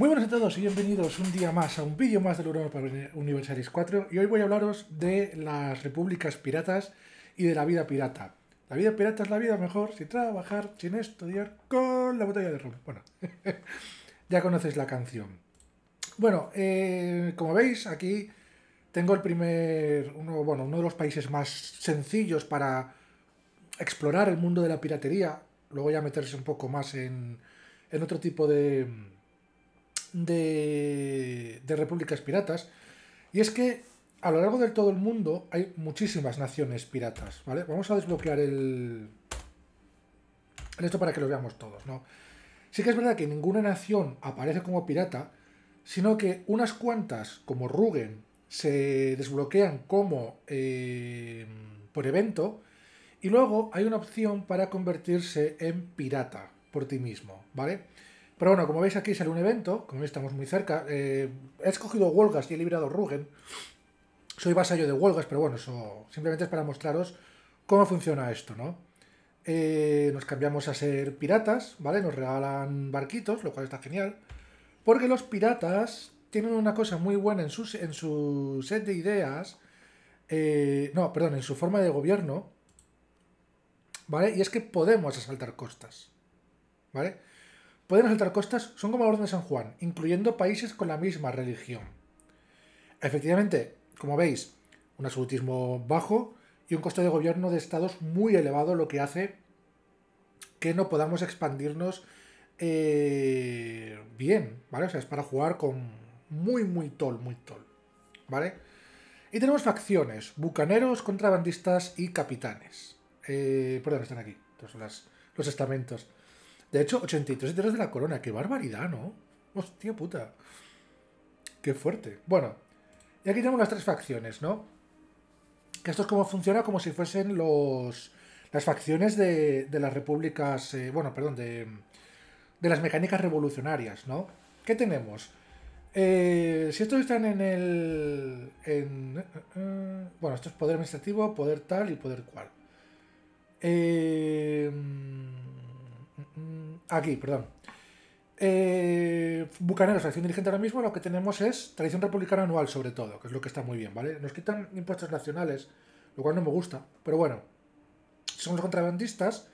Muy buenas a todos y bienvenidos un día más a un vídeo más del para Universalis 4 y hoy voy a hablaros de las repúblicas piratas y de la vida pirata. La vida pirata es la vida mejor sin trabajar, sin estudiar, con la botella de rum. Bueno, ya conocéis la canción. Bueno, eh, como veis aquí tengo el primer, bueno, uno de los países más sencillos para explorar el mundo de la piratería, luego ya meterse un poco más en, en otro tipo de de, de repúblicas piratas. Y es que a lo largo de todo el mundo hay muchísimas naciones piratas, ¿vale? Vamos a desbloquear el, esto para que lo veamos todos, ¿no? Sí que es verdad que ninguna nación aparece como pirata, sino que unas cuantas, como Rugen, se desbloquean como eh, por evento, y luego hay una opción para convertirse en pirata por ti mismo, ¿vale? vale pero bueno, como veis aquí sale un evento, como estamos muy cerca. Eh, he escogido huelgas y he liberado Rugen. Soy vasallo de huelgas pero bueno, eso simplemente es para mostraros cómo funciona esto, ¿no? Eh, nos cambiamos a ser piratas, ¿vale? Nos regalan barquitos, lo cual está genial. Porque los piratas tienen una cosa muy buena en su, en su set de ideas. Eh, no, perdón, en su forma de gobierno. ¿Vale? Y es que podemos asaltar costas. ¿Vale? Podemos saltar costas son como la Orden de San Juan, incluyendo países con la misma religión. Efectivamente, como veis, un absolutismo bajo y un coste de gobierno de estados muy elevado, lo que hace que no podamos expandirnos eh, bien, ¿vale? O sea, es para jugar con muy, muy tol, muy tol, ¿vale? Y tenemos facciones, bucaneros, contrabandistas y capitanes. Eh, perdón, están aquí, entonces los estamentos. De hecho, 83 3 de la corona. Qué barbaridad, ¿no? Hostia puta. Qué fuerte. Bueno, y aquí tenemos las tres facciones, ¿no? Que esto es como funciona como si fuesen los las facciones de, las repúblicas, eh, bueno, perdón, de, de las mecánicas revolucionarias, ¿no? ¿Qué tenemos? Eh, si estos están en el... Eh, bueno, esto es poder administrativo, poder tal y poder cual. Eh, Aquí, perdón. Eh, Bucaneros, Acción Dirigente ahora mismo lo que tenemos es tradición republicana anual, sobre todo, que es lo que está muy bien, ¿vale? Nos quitan impuestos nacionales, lo cual no me gusta, pero bueno, si los contrabandistas,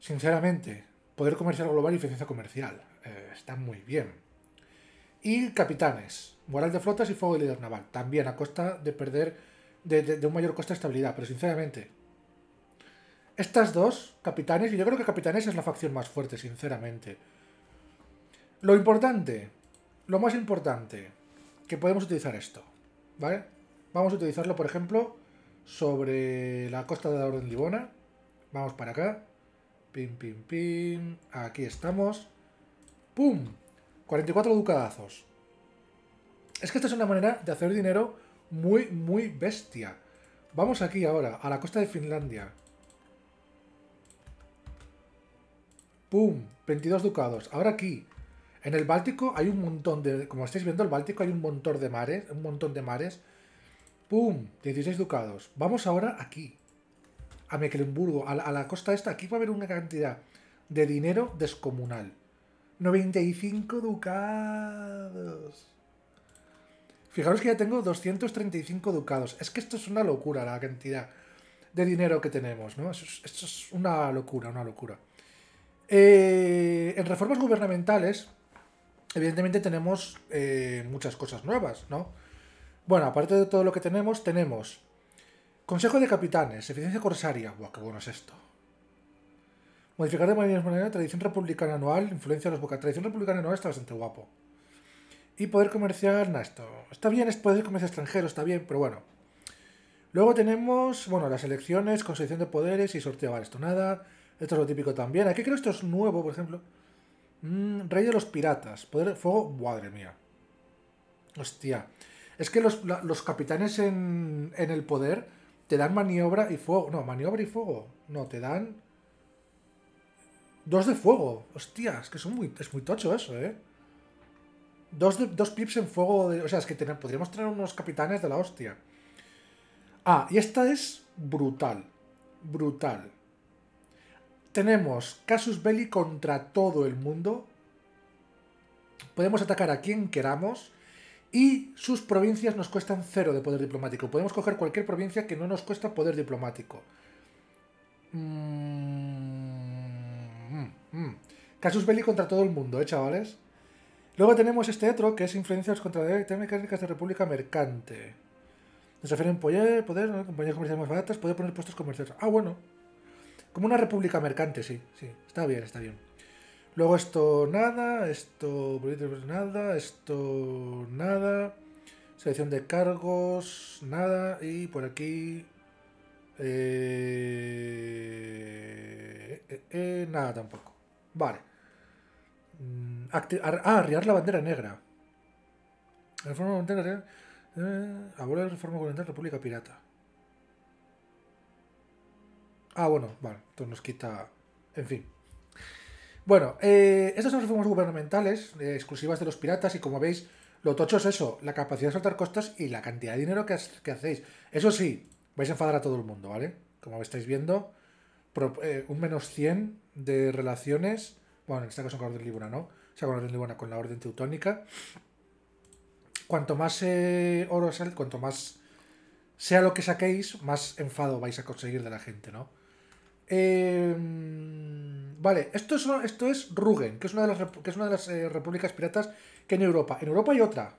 sinceramente, poder comercial global y eficiencia comercial, eh, está muy bien. Y capitanes, moral de flotas y fuego de líder naval, también a costa de perder, de, un mayor coste de estabilidad, pero sinceramente, estas dos, Capitanes, y yo creo que Capitanes es la facción más fuerte, sinceramente. Lo importante, lo más importante, que podemos utilizar esto, ¿vale? Vamos a utilizarlo, por ejemplo, sobre la costa de la Orden Libona. Vamos para acá. Pim, pim, pim. Aquí estamos. ¡Pum! 44 ducadazos. Es que esta es una manera de hacer dinero muy, muy bestia. Vamos aquí ahora, a la costa de Finlandia. ¡Pum! 22 ducados. Ahora aquí, en el Báltico hay un montón de... Como estáis viendo, el Báltico hay un montón de mares. Un montón de mares. ¡Pum! 16 ducados. Vamos ahora aquí. A Mecklenburg a la, costa esta. Aquí va a haber una cantidad de dinero descomunal. 95 ducados. Fijaros que ya tengo 235 ducados. Es que esto es una locura la cantidad de dinero que tenemos, ¿no? esto es una locura, una locura. Eh, en reformas gubernamentales, evidentemente tenemos eh, muchas cosas nuevas, ¿no? Bueno, aparte de todo lo que tenemos, tenemos Consejo de Capitanes, Eficiencia Corsaria, ¡buah, qué bueno es esto! Modificar de manera, manera tradición republicana anual, influencia de los bocas. Tradición republicana anual está bastante guapo. Y poder comerciar, nada, esto. Está bien, es poder comercio extranjero, está bien, pero bueno. Luego tenemos, bueno, las elecciones, constitución de poderes y sorteo, vale, esto nada. Esto es lo típico también. Aquí creo que esto es nuevo, por ejemplo. Mm, Rey de los piratas. Poder de fuego. Madre mía. Hostia. Es que los, capitanes en, el poder te dan maniobra y fuego. No, maniobra y fuego. No, te dan... Dos de fuego. Hostia, es que son muy, es muy tocho eso, ¿eh? Dos, pips en fuego. o sea, es que podríamos tener unos capitanes de la hostia. Ah, y esta es brutal. Brutal. Tenemos Casus Belli contra todo el mundo. Podemos atacar a quien queramos. Y sus provincias nos cuestan cero de poder diplomático. Podemos coger cualquier provincia que no nos cuesta poder diplomático. Mm, mm, mm. Casus Belli contra todo el mundo, ¿eh, chavales? Luego tenemos este otro, que es influencias contra técnicas de República Mercante. Nos refieren poder, poder, ¿no? compañías comerciales más baratas, poder poner puestos comerciales. Ah, bueno, como una república mercante, sí, sí. Está bien, está bien. Luego esto nada, esto pues, nada, esto nada. Selección de cargos, nada. Y por aquí... Eh, eh, eh, nada tampoco. Vale. Mm, ah, arriar la bandera negra. Reforma negra. Eh, la reforma República Pirata. Ah, bueno, vale, entonces nos quita. En fin. Bueno, eh, estas son reformas gubernamentales eh, exclusivas de los piratas y como veis, lo tocho es eso, la capacidad de saltar costas y la cantidad de dinero que, hacéis. Eso sí, vais a enfadar a todo el mundo, ¿vale? Como estáis viendo, eh, un menos 100 de relaciones, bueno, en este caso con la Orden ¿no? O con la Orden con la Orden Teutónica. Cuanto más oro el cuanto más sea lo que saquéis, más enfado vais a conseguir de la gente, ¿no? Em, vale, esto es, esto es Rugen, que es una de las, que es una de las eh, repúblicas piratas que en Europa. En Europa hay otra.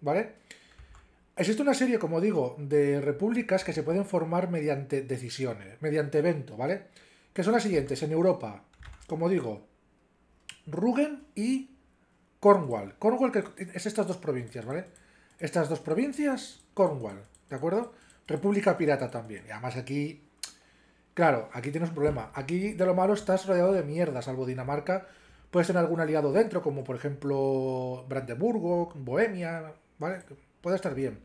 ¿Vale? Existe una serie, como digo, de repúblicas que se pueden formar mediante decisiones, mediante evento, ¿vale? Que son las siguientes. En Europa, como digo, Rugen y Cornwall. Cornwall que es estas dos provincias, ¿vale? Estas dos provincias, Cornwall, ¿de acuerdo? República Pirata también. Y además aquí Claro, aquí tienes un problema. Aquí de lo malo estás rodeado de mierda, salvo Dinamarca. Puedes tener algún aliado dentro, como por ejemplo Brandeburgo, Bohemia, ¿vale? Puede estar bien.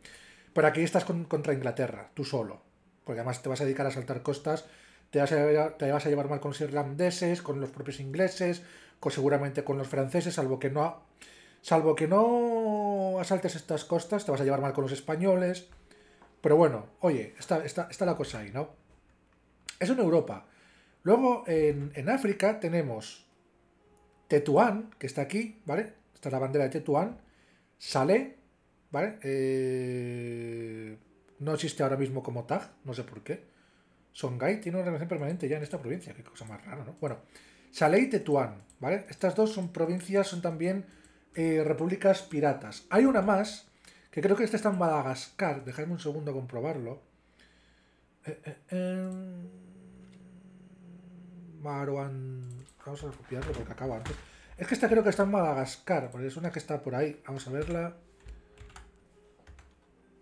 Pero aquí estás contra Inglaterra, tú solo. Porque además te vas a dedicar a saltar costas, te vas a, llevar mal con los irlandeses, con los propios ingleses, con, seguramente con los franceses, salvo que no... Salvo que no asaltes estas costas, te vas a llevar mal con los españoles. Pero bueno, oye, está la cosa ahí, ¿no? Eso en Europa. Luego en, África tenemos Tetuán, que está aquí, ¿vale? Está la bandera de Tetuán. Salé, ¿vale? Eh, no existe ahora mismo como tag, no sé por qué. Songhai tiene una relación permanente ya en esta provincia, qué cosa más rara, ¿no? Bueno, Salé y Tetuán, ¿vale? Estas dos son provincias, son también eh, repúblicas piratas. Hay una más, que creo que esta está en Madagascar, dejadme un segundo comprobarlo. Eh, eh em, Marwan... Vamos a copiarlo porque acaba antes. Es que esta creo que está en Madagascar, es una que está por ahí. Vamos a verla.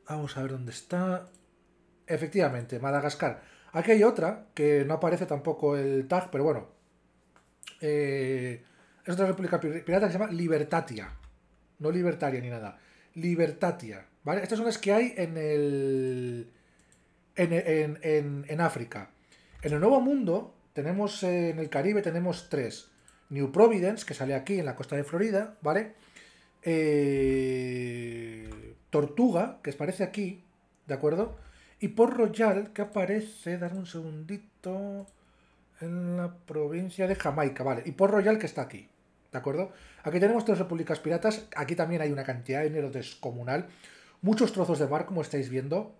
Vamos a ver dónde está. Efectivamente, Madagascar. Aquí hay otra que no aparece tampoco el tag, pero bueno. Eh, es otra república pirata que se llama Libertatia. No libertaria ni nada. Libertatia. ¿Vale? Estas son las que hay en el. en África. En el Nuevo Mundo tenemos eh, en el Caribe tenemos tres. New Providence, que sale aquí en la costa de Florida, ¿vale? Eh, Tortuga, que aparece aquí, ¿de acuerdo? Y Port Royal, que aparece, dar un segundito, en la provincia de Jamaica, ¿vale? Y Port Royal, que está aquí, ¿de acuerdo? Aquí tenemos tres repúblicas piratas, aquí también hay una cantidad de dinero descomunal, muchos trozos de bar, como estáis viendo,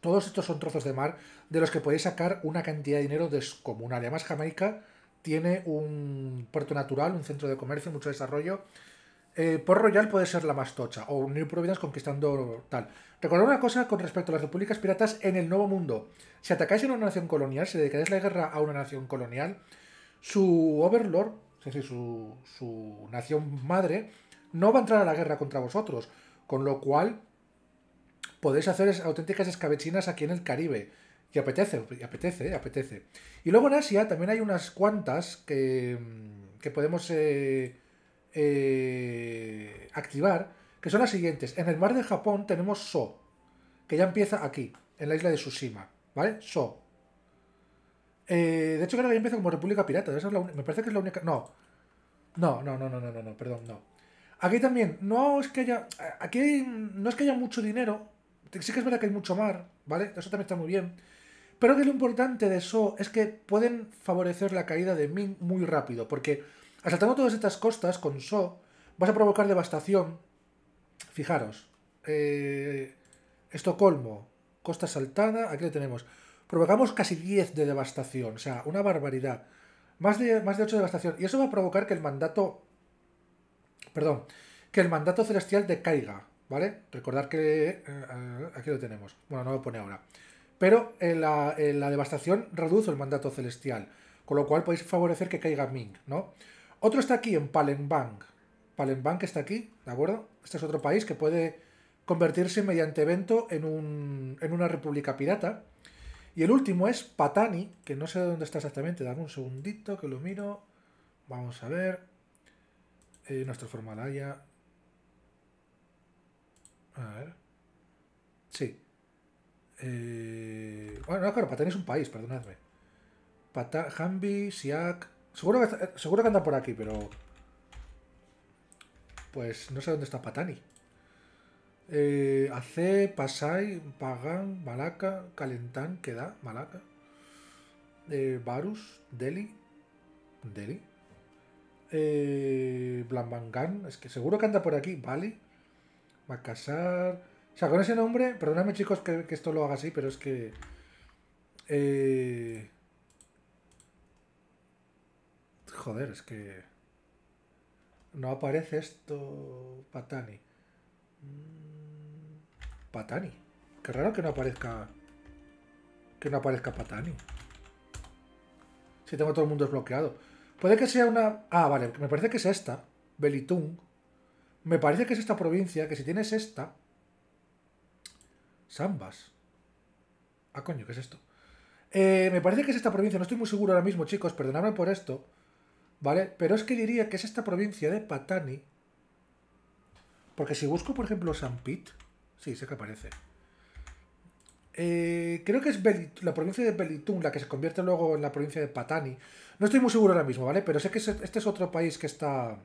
todos estos son trozos de mar de los que podéis sacar una cantidad de dinero descomunal. Además, Jamaica tiene un puerto natural, un centro de comercio, mucho desarrollo. Eh, Port Royal puede ser la más tocha, o unir Providence conquistando tal. Recordad una cosa con respecto a las repúblicas piratas en el Nuevo Mundo. Si atacáis a una nación colonial, si dedicáis la guerra a una nación colonial, su overlord, es decir, su, su nación madre, no va a entrar a la guerra contra vosotros, con lo cual podéis hacer auténticas escabechinas aquí en el Caribe. Y apetece, apetece, eh, apetece. Y luego en Asia también hay unas cuantas que, mm, podemos eh, eh, activar, que son las siguientes. En el mar de Japón tenemos So, que ya empieza aquí, en la isla de Tsushima. ¿Vale? So. de hecho, creo que ya empieza como República Pirata. me parece que es la única. No. No, no, no, no, no, no, no, perdón, no. Aquí también, no es que haya. Aquí no es que haya mucho dinero, Sí que es verdad que hay mucho mar, ¿vale? Eso también está muy bien. Pero lo importante de eso es que pueden favorecer la caída de Min muy rápido, porque asaltando todas estas costas con So, vas a provocar devastación. Fijaros, eh, Estocolmo, costa saltada, aquí lo tenemos. Provocamos casi 10 de devastación, o sea, una barbaridad. Más de, más de 8 de devastación. Y eso va a provocar que el mandato... Perdón, que el mandato celestial decaiga. ¿vale? Recordar que eh, aquí lo tenemos. Bueno, no lo pone ahora. Pero en la, devastación reduce el mandato celestial, con lo cual podéis favorecer que caiga Ming, ¿no? Otro está aquí en Palenbank. Palenbank está aquí, ¿de acuerdo? Este es otro país que puede convertirse mediante evento en, un, en una república pirata. Y el último es Patani, que no sé dónde está exactamente. Dame un segundito que lo miro. Vamos a ver. Nuestra eh, nuestro formalaya. A ver. Sí. Eh, bueno, no, claro, Patani es un país, perdonadme. Jambi, Hambi, Siak. Seguro que, seguro anda por aquí, pero. Pues no sé dónde está Patani. Eh, Ace, Pasai, Pagan, Malaca Calentán, Queda, Malaca Malaca. Eh, Varus, Delhi. Delhi. Blambangan, es que seguro que anda por aquí, Bali. Macasar. O sea, con ese nombre, Perdóname, chicos que, esto lo haga así, pero es que... Eh, joder, es que... No aparece esto... Patani. Mm, Patani. Qué raro que no aparezca... Que no aparezca Patani. Si tengo todo el mundo desbloqueado. Puede que sea una... Ah, vale, me parece que es esta. Belitung. Me parece que es esta provincia, que si tienes esta... Sambas. Ah, coño, ¿qué es esto? Eh, me parece que es esta provincia, no estoy muy seguro ahora mismo, chicos, perdonadme por esto, ¿vale? Pero es que diría que es esta provincia de Patani. Porque si busco, por ejemplo, San Pit, sí, sé que aparece. Eh, creo que es la provincia de Belitung, la que se convierte luego en la provincia de Patani. No estoy muy seguro ahora mismo, ¿vale? Pero sé que este es otro país que está...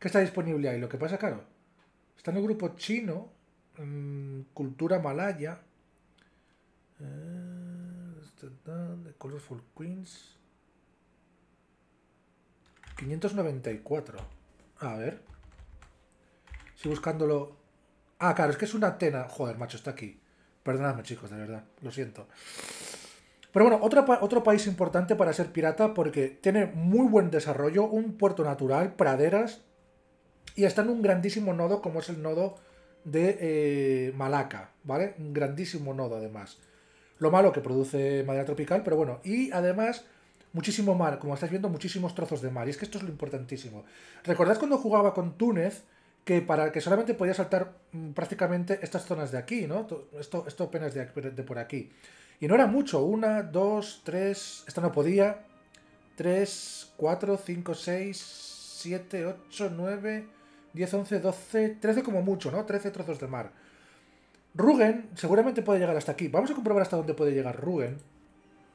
¿Qué está disponible ahí. Lo que pasa, claro, está en el grupo chino, cultura malaya, eh, este, Colorful Queens. 594. A ver. Si buscándolo. Ah, claro, es que es una antena. Joder, macho, está aquí. Perdonadme, chicos, de verdad. Lo siento. Pero bueno, otro, otro país importante para ser pirata porque tiene muy buen desarrollo, un puerto natural, praderas, y está en un grandísimo nodo como es el nodo de eh, Malaca, ¿vale? Un grandísimo nodo además. Lo malo que produce madera tropical, pero bueno. Y además, muchísimo mar, como estáis viendo, muchísimos trozos de mar. Y es que esto es lo importantísimo. Recordad cuando jugaba con Túnez, que para que solamente podía saltar mm, prácticamente estas zonas de aquí, ¿no? Esto, esto apenas de, de, por aquí. Y no era mucho, una, dos, tres, esta no podía, tres, cuatro, cinco, seis, siete, ocho, nueve, 10, 11, 12, 13 como mucho, ¿no? 13 trozos de mar. Rugen seguramente puede llegar hasta aquí. Vamos a comprobar hasta dónde puede llegar Rugen.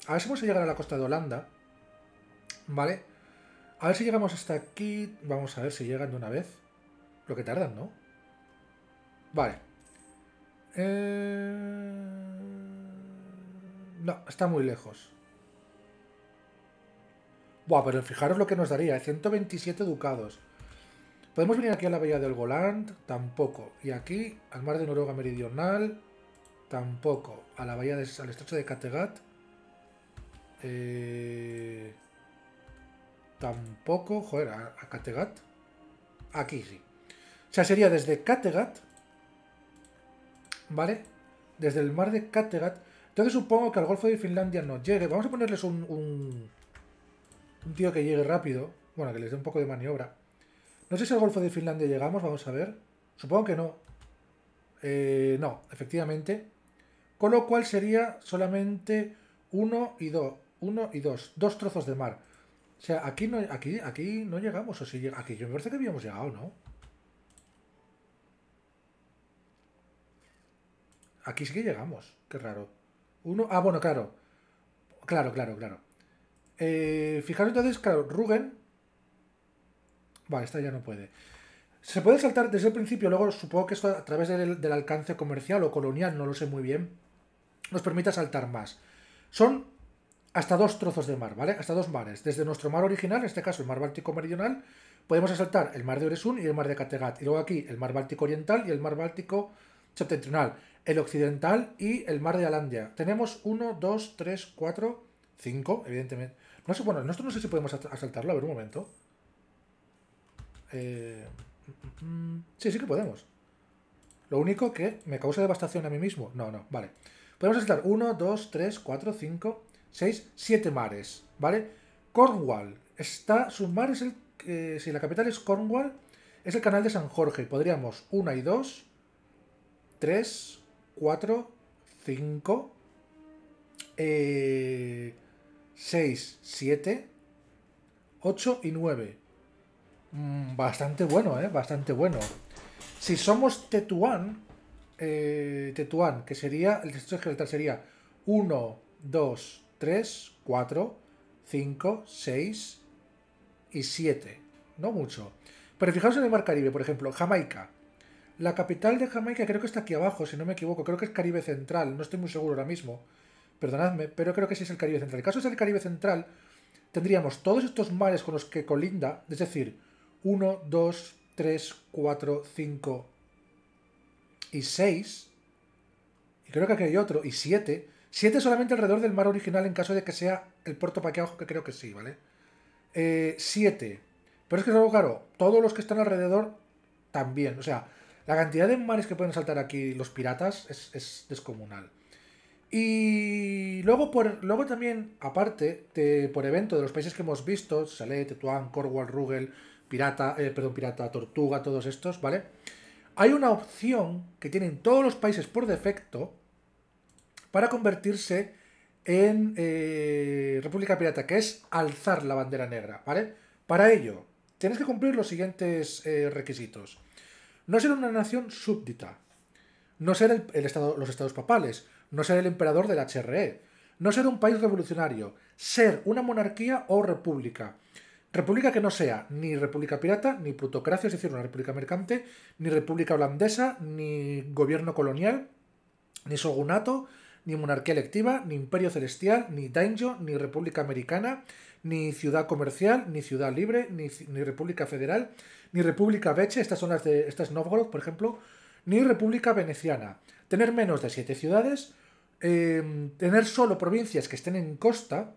A ver si vamos a llegar a la costa de Holanda. ¿Vale? A ver si llegamos hasta aquí. Vamos a ver si llegan de una vez. Lo que tardan, ¿no? Vale. Eh, no, está muy lejos. Buah, pero fijaros lo que nos daría. 127 ¿eh? ducados. ¿Podemos venir aquí a la bahía del Goland? Tampoco. Y aquí, al mar de Noruega Meridional, tampoco. A la bahía de, al estrecho de Kattegat, eh, tampoco. Joder, a, Kattegat. Aquí sí. O sea, sería desde Kattegat, ¿vale? Desde el mar de Kattegat. Entonces supongo que al Golfo de Finlandia no llegue. Vamos a ponerles un, un tío que llegue rápido. Bueno, que les dé un poco de maniobra. No sé si al Golfo de Finlandia llegamos, vamos a ver. Supongo que no. Eh, no, efectivamente. Con lo cual sería solamente uno y dos. Uno y dos. Dos trozos de mar. O sea, aquí no, aquí, aquí no llegamos. O si aquí yo me parece que habíamos llegado, ¿no? Aquí sí que llegamos. Qué raro. Uno. Ah, bueno, claro. Claro, claro, claro. Eh, fijaros entonces, claro, Rugen Vale, esta ya no puede. Se puede saltar desde el principio, luego supongo que esto a través del, alcance comercial o colonial, no lo sé muy bien, nos permite saltar más. Son hasta dos trozos de mar, ¿vale? Hasta dos mares. Desde nuestro mar original, en este caso el mar Báltico Meridional, podemos saltar el mar de Oresund y el mar de Kattegat. Y luego aquí el mar Báltico Oriental y el mar Báltico Septentrional, el Occidental y el mar de Alandia. Tenemos uno, dos, tres, cuatro cinco, evidentemente. No sé, bueno, nosotros no sé si podemos asaltarlo, a ver un momento. Eh, sí, sí que podemos. Lo único que me causa devastación a mí mismo. No, no, vale. Podemos estar 1, 2, 3, 4, 5, 6, 7 mares, ¿vale? Cornwall. Está, sus mares es el... Eh, si la capital es Cornwall, es el canal de San Jorge. Podríamos 1 y 2, 3, 4, 5, 6, 7, 8 y 9. Mm, bastante bueno, ¿eh? Bastante bueno. Si somos Tetuán, eh, Tetuán, que sería, el distrito esqueletal sería 1, 2, 3, 4, 5, 6 y 7. No mucho. Pero fijaos en el mar Caribe, por ejemplo, Jamaica. La capital de Jamaica creo que está aquí abajo, si no me equivoco. Creo que es Caribe Central, no estoy muy seguro ahora mismo. Perdonadme, pero creo que sí es el Caribe Central. El caso es el Caribe Central, tendríamos todos estos mares con los que colinda, es decir, 1, 2, 3, 4, 5 y 6. Y creo que aquí hay otro. Y 7. 7 solamente alrededor del mar original en caso de que sea el puerto abajo, que creo que sí, ¿vale? 7. Eh, Pero es que algo claro, todos los que están alrededor también. O sea, la cantidad de mares que pueden saltar aquí los piratas es, descomunal. Y luego, por, luego también, aparte, por evento de los países que hemos visto, Salé, Tetuán, Cornwall, Rugel, pirata, eh, perdón, pirata, tortuga, todos estos, ¿vale? Hay una opción que tienen todos los países por defecto para convertirse en eh, República Pirata, que es alzar la bandera negra, ¿vale? Para ello, tienes que cumplir los siguientes eh, requisitos. No ser una nación súbdita, no ser estado, los estados papales, no ser el emperador del HRE, no ser un país revolucionario, ser una monarquía o república, República que no sea ni República Pirata, ni plutocracia, es decir, una república mercante, ni República Holandesa, ni gobierno colonial, ni Sogunato, ni monarquía electiva, ni imperio celestial, ni daimyo, ni república americana, ni ciudad comercial, ni ciudad libre, ni, república federal, ni república veche, estas son las de estas Novgorod, por ejemplo, ni república veneciana. Tener menos de siete ciudades, em, tener solo provincias que estén en costa,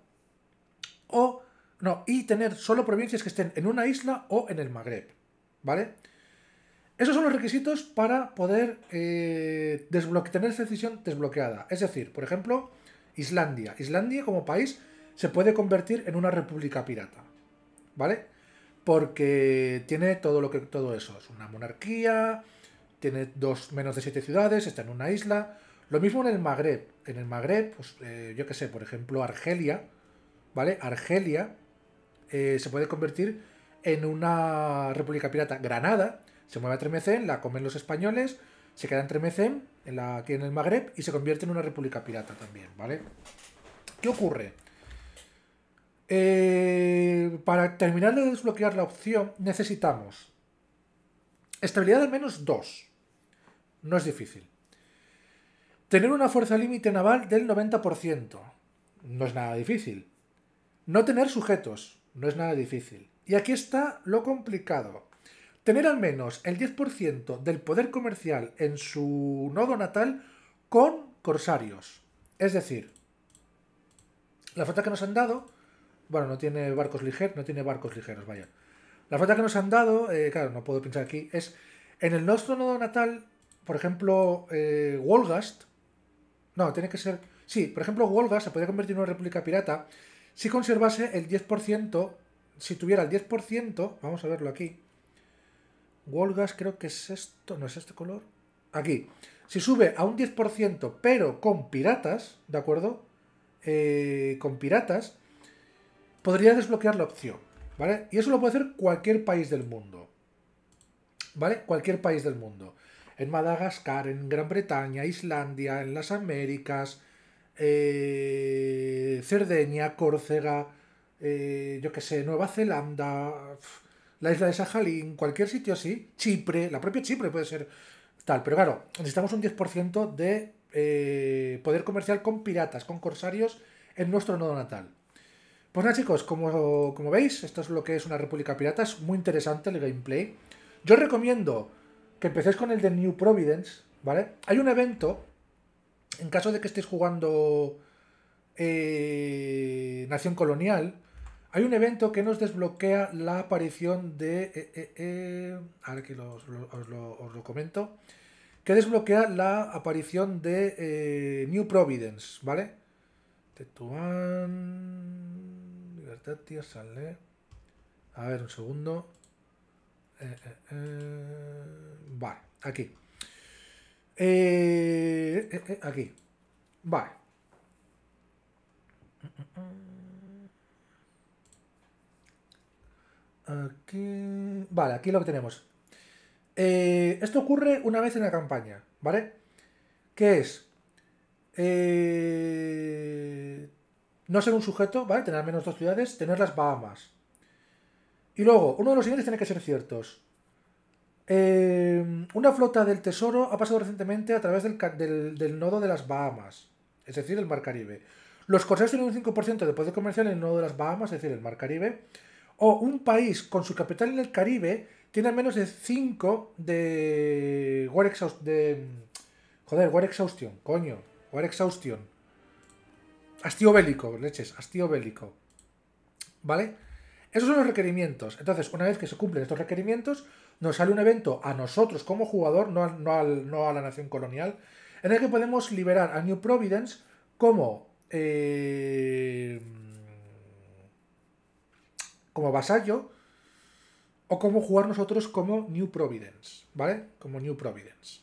o no, y tener solo provincias que estén en una isla o en el Magreb. ¿Vale? Esos son los requisitos para poder eh, tener esa decisión desbloqueada. Es decir, por ejemplo, Islandia. Islandia como país se puede convertir en una república pirata. ¿Vale? Porque tiene todo lo que todo eso. Es una monarquía. Tiene dos menos de siete ciudades. Está en una isla. Lo mismo en el Magreb. En el Magreb, pues, eh, yo qué sé, por ejemplo, Argelia. ¿Vale? Argelia eh, se puede convertir en una república pirata. Granada se mueve a Tremecén, la comen los españoles, se queda en Tremecén, en la, aquí en el Magreb, y se convierte en una república pirata también, ¿vale? ¿Qué ocurre? Eh, para terminar de desbloquear la opción necesitamos estabilidad al menos 2. No es difícil. Tener una fuerza límite naval del 90%. No es nada difícil. No tener sujetos. No es nada difícil. Y aquí está lo complicado. Tener al menos el 10% del poder comercial en su nodo natal con corsarios. Es decir, la flota que nos han dado, bueno, no tiene barcos ligeros, no tiene barcos ligeros, vaya. La flota que nos han dado, eh, claro, no puedo pensar aquí, es en el nuestro nodo natal, por ejemplo, eh, Wolgast, no, tiene que ser, sí, por ejemplo, Wolgast se podría convertir en una república pirata, si conservase el 10%, si tuviera el 10%, vamos a verlo aquí. Wolgas creo que es esto, no es este color. Aquí. Si sube a un 10%, pero con piratas, ¿de acuerdo? Eh, con piratas, podría desbloquear la opción, ¿vale? Y eso lo puede hacer cualquier país del mundo. ¿Vale? Cualquier país del mundo. En Madagascar, en Gran Bretaña, Islandia, en las Américas, eh, Cerdeña, Córcega, eh, yo qué sé, Nueva Zelanda, la isla de Sajalín, cualquier sitio así, Chipre, la propia Chipre puede ser tal, pero claro, necesitamos un 10% de eh, poder comercial con piratas, con corsarios en nuestro nodo natal. Pues nada chicos, como, como veis, esto es lo que es una república pirata, es muy interesante el gameplay. Yo recomiendo que empecéis con el de New Providence, ¿vale? Hay un evento en caso de que estéis jugando eh, Nación Colonial, hay un evento que nos desbloquea la aparición de... Eh, eh, ahora que os, lo, comento. Que desbloquea la aparición de New Providence, ¿vale? Tetuán... Libertad, tío, sale. A ver, un segundo. vale, aquí. Eh, eh, eh, aquí. Vale. Aquí. Vale, aquí lo que tenemos. esto ocurre una vez en la campaña, ¿vale? qué es. no ser un sujeto, ¿vale? Tener menos dos ciudades, tener las Bahamas. Y luego, uno de los siguientes tiene que ser ciertos. Eh, una flota del Tesoro ha pasado recientemente a través del, nodo de las Bahamas, es decir, el Mar Caribe. Los corredores tienen un 5% de poder comercial en el nodo de las Bahamas, es decir, el Mar Caribe. O un país con su capital en el Caribe tiene menos de 5 de War Exhaustion. De... Joder, War Exhaustion, coño. War Exhaustion. Hastío bélico, leches, hastío bélico. ¿Vale? Esos son los requerimientos. Entonces, una vez que se cumplen estos requerimientos, nos sale un evento a nosotros como jugador, no a, no la nación colonial, en el que podemos liberar a New Providence como... Eh, como vasallo o como jugar nosotros como New Providence, ¿vale? Como New Providence.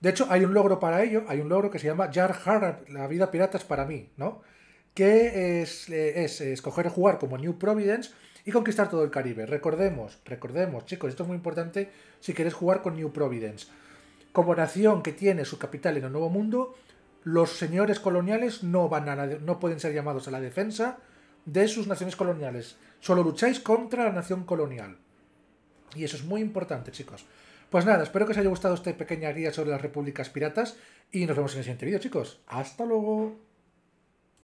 De hecho, hay un logro para ello, hay un logro que se llama Jar Jar, la vida pirata es para mí, ¿no? Que es, eh, es escoger jugar como New Providence y conquistar todo el Caribe. Recordemos, recordemos, chicos, esto es muy importante si queréis jugar con New Providence. Como nación que tiene su capital en el Nuevo Mundo, los señores coloniales no, van a no pueden ser llamados a la defensa de sus naciones coloniales. Solo lucháis contra la nación colonial. Y eso es muy importante, chicos. Pues nada, espero que os haya gustado esta pequeña guía sobre las repúblicas piratas y nos vemos en el siguiente vídeo, chicos. ¡Hasta luego!